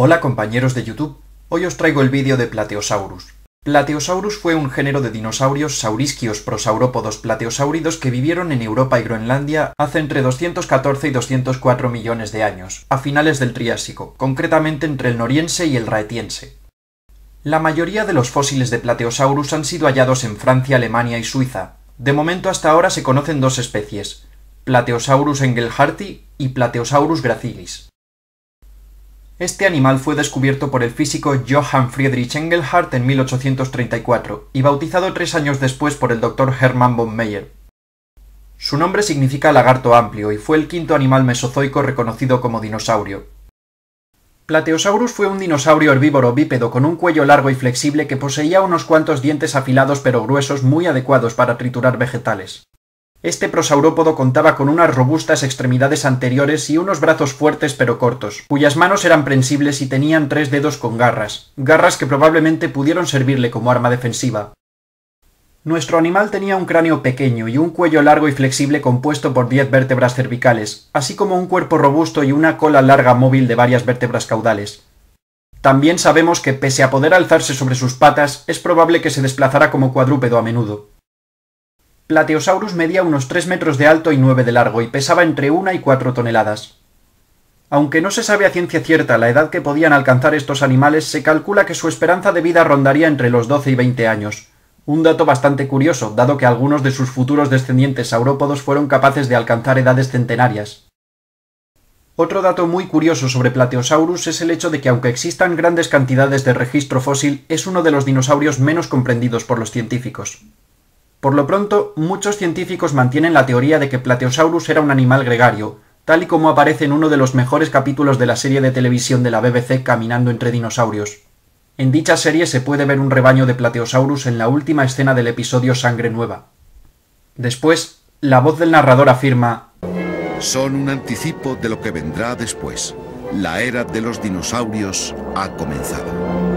Hola compañeros de YouTube, hoy os traigo el vídeo de Plateosaurus. Plateosaurus fue un género de dinosaurios saurisquios prosaurópodos plateosauridos que vivieron en Europa y Groenlandia hace entre 214 y 204 millones de años, a finales del Triásico, concretamente entre el Noriense y el Raetiense. La mayoría de los fósiles de Plateosaurus han sido hallados en Francia, Alemania y Suiza. De momento hasta ahora se conocen dos especies, Plateosaurus engelharti y Plateosaurus gracilis. Este animal fue descubierto por el físico Johann Friedrich Engelhardt en 1834 y bautizado tres años después por el doctor Hermann von Meyer. Su nombre significa lagarto amplio y fue el quinto animal mesozoico reconocido como dinosaurio. Plateosaurus fue un dinosaurio herbívoro bípedo con un cuello largo y flexible que poseía unos cuantos dientes afilados pero gruesos muy adecuados para triturar vegetales. Este prosaurópodo contaba con unas robustas extremidades anteriores y unos brazos fuertes pero cortos, cuyas manos eran prensibles y tenían tres dedos con garras, garras que probablemente pudieron servirle como arma defensiva. Nuestro animal tenía un cráneo pequeño y un cuello largo y flexible compuesto por diez vértebras cervicales, así como un cuerpo robusto y una cola larga móvil de varias vértebras caudales. También sabemos que pese a poder alzarse sobre sus patas, es probable que se desplazara como cuadrúpedo a menudo. Plateosaurus medía unos 3 metros de alto y 9 de largo y pesaba entre 1 y 4 toneladas. Aunque no se sabe a ciencia cierta la edad que podían alcanzar estos animales, se calcula que su esperanza de vida rondaría entre los 12 y 20 años. Un dato bastante curioso, dado que algunos de sus futuros descendientes saurópodos fueron capaces de alcanzar edades centenarias. Otro dato muy curioso sobre Plateosaurus es el hecho de que aunque existan grandes cantidades de registro fósil, es uno de los dinosaurios menos comprendidos por los científicos. Por lo pronto, muchos científicos mantienen la teoría de que Plateosaurus era un animal gregario, tal y como aparece en uno de los mejores capítulos de la serie de televisión de la BBC Caminando entre dinosaurios. En dicha serie se puede ver un rebaño de Plateosaurus en la última escena del episodio Sangre Nueva. Después, la voz del narrador afirma Son un anticipo de lo que vendrá después. La era de los dinosaurios ha comenzado.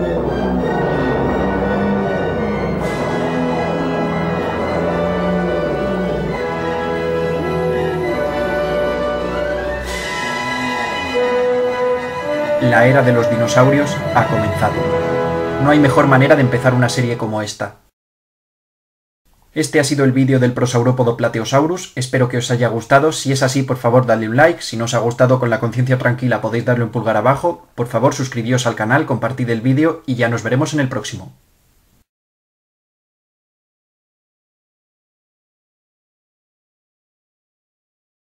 La era de los dinosaurios ha comenzado. No hay mejor manera de empezar una serie como esta. Este ha sido el vídeo del prosaurópodo Plateosaurus, espero que os haya gustado, si es así por favor dadle un like, si no os ha gustado con la conciencia tranquila podéis darle un pulgar abajo, por favor suscribíos al canal, compartid el vídeo y ya nos veremos en el próximo.